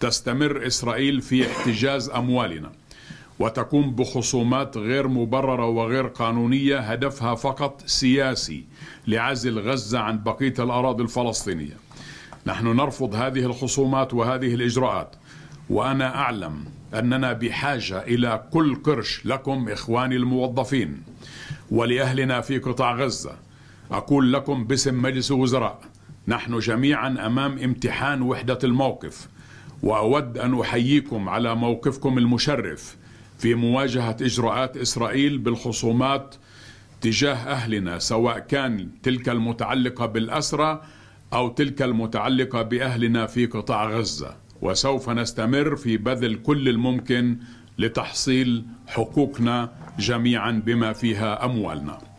تستمر إسرائيل في احتجاز أموالنا وتقوم بخصومات غير مبررة وغير قانونية هدفها فقط سياسي لعزل غزة عن بقية الأراضي الفلسطينية نحن نرفض هذه الخصومات وهذه الإجراءات وأنا أعلم أننا بحاجة إلى كل قرش لكم إخواني الموظفين ولأهلنا في قطاع غزة أقول لكم باسم مجلس الوزراء نحن جميعا أمام امتحان وحدة الموقف واود ان احييكم على موقفكم المشرف في مواجهه اجراءات اسرائيل بالخصومات تجاه اهلنا سواء كان تلك المتعلقه بالاسرى او تلك المتعلقه باهلنا في قطاع غزه وسوف نستمر في بذل كل الممكن لتحصيل حقوقنا جميعا بما فيها اموالنا